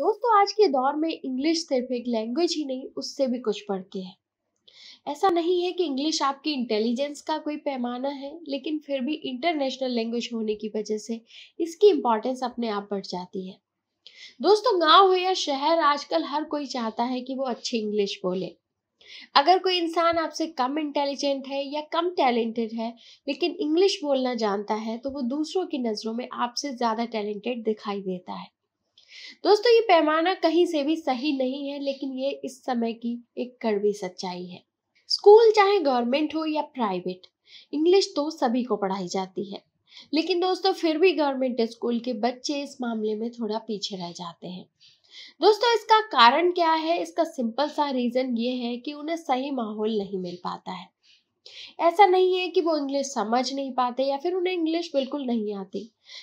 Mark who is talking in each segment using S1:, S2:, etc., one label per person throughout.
S1: दोस्तों आज के दौर में इंग्लिश सिर्फ एक लैंग्वेज ही नहीं उससे भी कुछ बढ़ के है ऐसा नहीं है कि इंग्लिश आपकी इंटेलिजेंस का कोई पैमाना है लेकिन फिर भी इंटरनेशनल लैंग्वेज होने की वजह से इसकी इम्पोर्टेंस अपने आप बढ़ जाती है दोस्तों गांव हो या शहर आजकल हर कोई चाहता है कि वो अच्छी इंग्लिश बोले अगर कोई इंसान आपसे कम इंटेलिजेंट है या कम टैलेंटेड है लेकिन इंग्लिश बोलना जानता है तो वो दूसरों की नज़रों में आपसे ज़्यादा टैलेंटेड दिखाई देता है दोस्तों ये पैमाना कहीं से भी सही नहीं है लेकिन ये इस समय की एक कड़वी सच्चाई है स्कूल चाहे गवर्नमेंट हो या प्राइवेट इंग्लिश तो सभी को पढ़ाई जाती है लेकिन दोस्तों फिर भी गवर्नमेंट स्कूल के बच्चे इस मामले में थोड़ा पीछे रह जाते हैं दोस्तों इसका कारण क्या है इसका सिंपल सा रीज़न ये है कि उन्हें सही माहौल नहीं मिल पाता है ऐसा नहीं है कि वो इंग्लिश समझ नहीं पाते या फिर उन्हें इंग्लिश बिल्कुल नहीं आती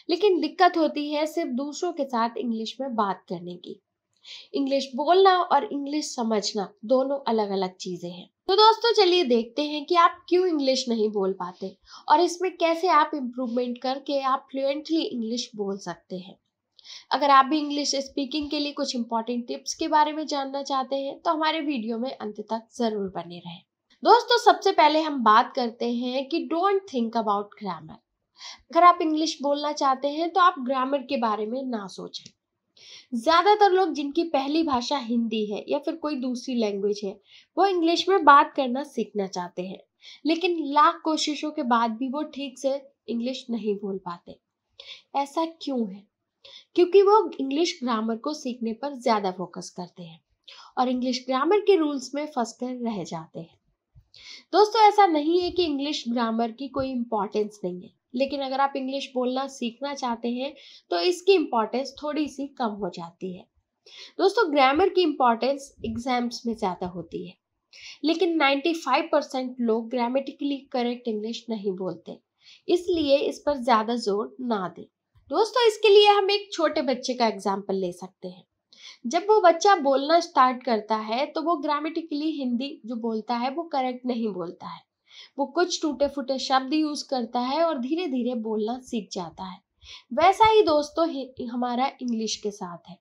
S1: लेकिन दिक्कत होती है सिर्फ दूसरों के साथ इंग्लिश में बात करने की इंग्लिश बोलना और इंग्लिश समझना दोनों अलग अलग चीज़ें हैं तो दोस्तों चलिए देखते हैं कि आप क्यों इंग्लिश नहीं बोल पाते और इसमें कैसे आप इम्प्रूवमेंट करके आप फ्लुएंटली इंग्लिश बोल सकते हैं अगर आप भी इंग्लिश स्पीकिंग के लिए कुछ इंपॉर्टेंट टिप्स के बारे में जानना चाहते हैं तो हमारे वीडियो में अंत तक ज़रूर बने रहें दोस्तों सबसे पहले हम बात करते हैं कि डोंट थिंक अबाउट ग्रामर अगर आप इंग्लिश बोलना चाहते हैं तो आप ग्रामर के बारे में ना सोचें ज्यादातर लोग जिनकी पहली भाषा हिंदी है या फिर कोई दूसरी लैंग्वेज है वो इंग्लिश में बात करना सीखना चाहते हैं लेकिन लाख कोशिशों के बाद भी वो ठीक से इंग्लिश नहीं बोल पाते ऐसा क्यों है क्योंकि वो इंग्लिश ग्रामर को सीखने पर ज्यादा फोकस करते हैं और इंग्लिश ग्रामर के रूल्स में कर रह जाते हैं दोस्तों ऐसा नहीं है कि इंग्लिश ग्रामर की कोई इम्पोर्टेंस नहीं है लेकिन अगर आप इंग्लिश बोलना सीखना चाहते हैं तो इसकी इम्पोर्टेंस थोड़ी सी कम हो जाती है दोस्तों ग्रामर की इम्पोर्टेंस एग्जाम्स में ज़्यादा होती है लेकिन 95 परसेंट लोग ग्रामेटिकली करेक्ट इंग्लिश नहीं बोलते इसलिए इस पर ज़्यादा जोर ना दें दोस्तों इसके लिए हम एक छोटे बच्चे का एग्जाम्पल ले सकते हैं जब वो बच्चा बोलना स्टार्ट करता है तो वो ग्रामेटिकली हिंदी जो बोलता है वो करेक्ट नहीं बोलता है वो कुछ टूटे फूटे शब्द यूज करता है और धीरे धीरे बोलना सीख जाता है वैसा ही दोस्तों हमारा इंग्लिश के साथ है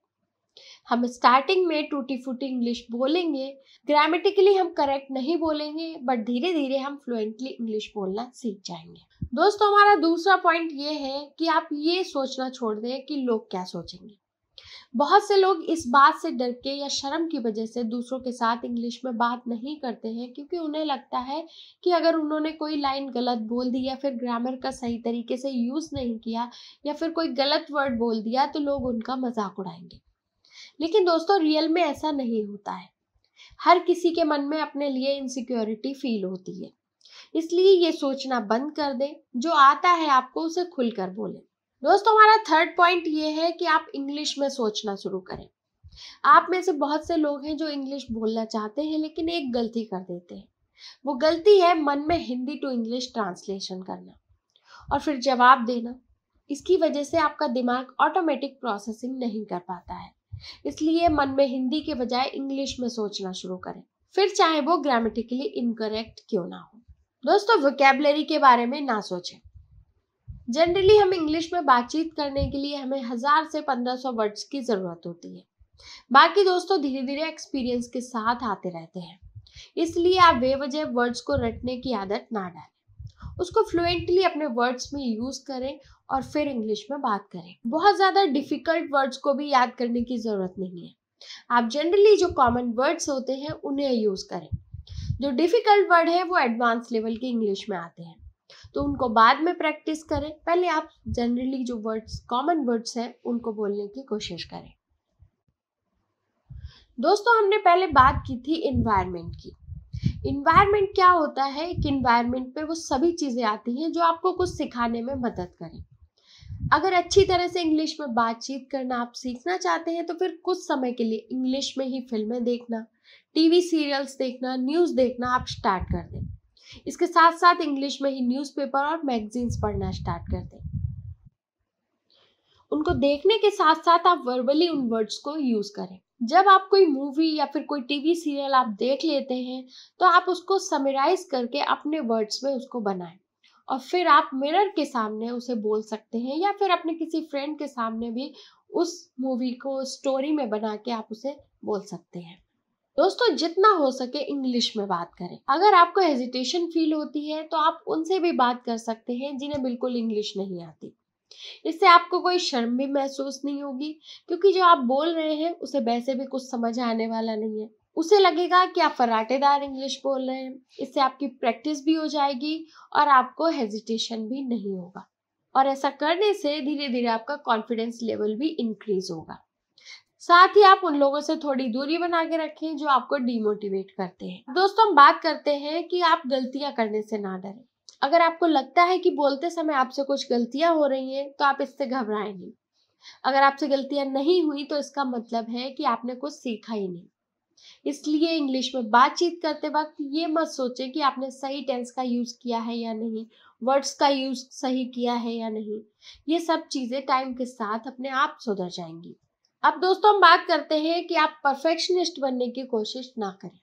S1: हम स्टार्टिंग में टूटी फूटी इंग्लिश बोलेंगे ग्रामेटिकली हम करेक्ट नहीं बोलेंगे बट धीरे धीरे हम फ्लुएंटली इंग्लिश बोलना सीख जाएंगे दोस्तों हमारा दूसरा पॉइंट ये है कि आप ये सोचना छोड़ दें कि लोग क्या सोचेंगे बहुत से लोग इस बात से डर के या शर्म की वजह से दूसरों के साथ इंग्लिश में बात नहीं करते हैं क्योंकि उन्हें लगता है कि अगर उन्होंने कोई लाइन गलत बोल दी या फिर ग्रामर का सही तरीके से यूज़ नहीं किया या फिर कोई गलत वर्ड बोल दिया तो लोग उनका मजाक उड़ाएंगे लेकिन दोस्तों रियल में ऐसा नहीं होता है हर किसी के मन में अपने लिए इनसिक्योरिटी फील होती है इसलिए ये सोचना बंद कर दें जो आता है आपको उसे खुलकर बोलें दोस्तों हमारा थर्ड पॉइंट ये है कि आप इंग्लिश में सोचना शुरू करें आप में से बहुत से लोग हैं जो इंग्लिश बोलना चाहते हैं लेकिन एक गलती कर देते हैं वो गलती है मन में हिंदी टू इंग्लिश ट्रांसलेशन करना और फिर जवाब देना इसकी वजह से आपका दिमाग ऑटोमेटिक प्रोसेसिंग नहीं कर पाता है इसलिए मन में हिंदी के बजाय इंग्लिश में सोचना शुरू करें फिर चाहे वो ग्रामेटिकली इनकरेक्ट क्यों ना हो दोस्तों वोकेबलरी के बारे में ना सोचें जनरली हम इंग्लिश में बातचीत करने के लिए हमें हज़ार से पंद्रह सौ वर्ड्स की ज़रूरत होती है बाकी दोस्तों धीरे धीरे एक्सपीरियंस के साथ आते रहते हैं इसलिए आप बेवजह वर्ड्स को रटने की आदत ना डालें उसको फ्लुएंटली अपने वर्ड्स में यूज करें और फिर इंग्लिश में बात करें बहुत ज़्यादा डिफिकल्ट वर्ड्स को भी याद करने की ज़रूरत नहीं है आप जनरली जो कॉमन वर्ड्स होते हैं उन्हें यूज़ करें जो डिफ़िकल्ट वर्ड है वो एडवांस लेवल के इंग्लिश में आते हैं तो उनको बाद में प्रैक्टिस करें पहले आप जनरली जो वर्ड्स कॉमन वर्ड्स हैं उनको बोलने की कोशिश करें दोस्तों हमने पहले बात की थी इन्वायरमेंट की इन्वायरमेंट क्या होता है कि इन्वायरमेंट पे वो सभी चीज़ें आती हैं जो आपको कुछ सिखाने में मदद करें अगर अच्छी तरह से इंग्लिश में बातचीत करना आप सीखना चाहते हैं तो फिर कुछ समय के लिए इंग्लिश में ही फिल्में देखना टीवी सीरियल्स देखना न्यूज़ देखना आप स्टार्ट कर दें इसके साथ साथ इंग्लिश में ही न्यूज़पेपर और मैगजीन्स पढ़ना स्टार्ट कर दें उनको देखने के साथ साथ आप वर्बली उन वर्ड्स को यूज़ करें जब आप कोई मूवी या फिर कोई टीवी सीरियल आप देख लेते हैं तो आप उसको समराइज करके अपने वर्ड्स में उसको बनाएं और फिर आप मिरर के सामने उसे बोल सकते हैं या फिर अपने किसी फ्रेंड के सामने भी उस मूवी को स्टोरी में बना के आप उसे बोल सकते हैं दोस्तों जितना हो सके इंग्लिश में बात करें अगर आपको हेजिटेशन फील होती है तो आप उनसे भी बात कर सकते हैं जिन्हें बिल्कुल इंग्लिश नहीं आती इससे आपको कोई शर्म भी महसूस नहीं होगी क्योंकि जो आप बोल रहे हैं उसे वैसे भी कुछ समझ आने वाला नहीं है उसे लगेगा कि आप फराटेदार इंग्लिश बोल रहे हैं इससे आपकी प्रैक्टिस भी हो जाएगी और आपको हेजिटेशन भी नहीं होगा और ऐसा करने से धीरे धीरे आपका कॉन्फिडेंस लेवल भी इंक्रीज होगा साथ ही आप उन लोगों से थोड़ी दूरी बना के रखें जो आपको डिमोटिवेट करते हैं दोस्तों हम बात करते हैं कि आप गलतियां करने से ना डरें अगर आपको लगता है कि बोलते समय आपसे कुछ गलतियां हो रही हैं तो आप इससे घबराएं नहीं अगर आपसे गलतियां नहीं हुई तो इसका मतलब है कि आपने कुछ सीखा ही नहीं इसलिए इंग्लिश में बातचीत करते वक्त ये मत सोचें कि आपने सही टेंस का यूज़ किया है या नहीं वर्ड्स का यूज़ सही किया है या नहीं ये सब चीज़ें टाइम के साथ अपने आप सुधर जाएंगी अब दोस्तों हम बात करते हैं कि आप परफेक्शनिस्ट बनने की कोशिश ना करें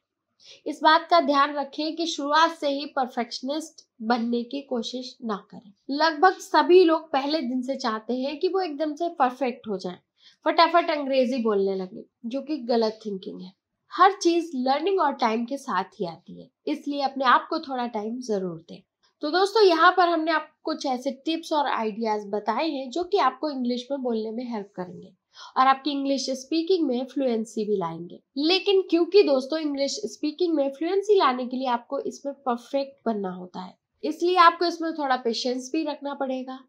S1: इस बात का ध्यान रखें कि शुरुआत से ही परफेक्शनिस्ट बनने की कोशिश ना करें लगभग सभी लोग पहले दिन से चाहते हैं कि वो एकदम से परफेक्ट हो जाएं, फटाफट अंग्रेजी बोलने लगे जो कि गलत थिंकिंग है हर चीज लर्निंग और टाइम के साथ ही आती है इसलिए अपने आप को थोड़ा टाइम जरूर दें तो दोस्तों यहाँ पर हमने आप कुछ ऐसे टिप्स और आइडियाज बताए हैं जो कि आपको इंग्लिश में बोलने में हेल्प करेंगे और आपकी इंग्लिश स्पीकिंग में फ्लुएंसी भी लाएंगे लेकिन क्योंकि दोस्तों इंग्लिश स्पीकिंग में फ्लुएंसी लाने के लिए आपको इसमें परफेक्ट बनना होता है इसलिए आपको इसमें थोड़ा पेशेंस भी रखना पड़ेगा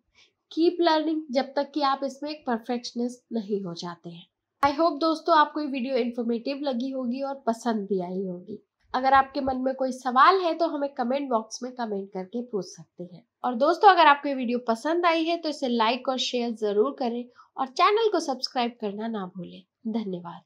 S1: कीप लर्निंग जब तक कि आप इसमें एक परफेक्शनिस्ट नहीं हो जाते हैं आई होप दोस्तों आपको ये वीडियो इन्फॉर्मेटिव लगी होगी और पसंद भी आई होगी अगर आपके मन में कोई सवाल है तो हमें कमेंट बॉक्स में कमेंट करके पूछ सकते हैं और दोस्तों अगर आपको ये वीडियो पसंद आई है तो इसे लाइक और शेयर ज़रूर करें और चैनल को सब्सक्राइब करना ना भूलें धन्यवाद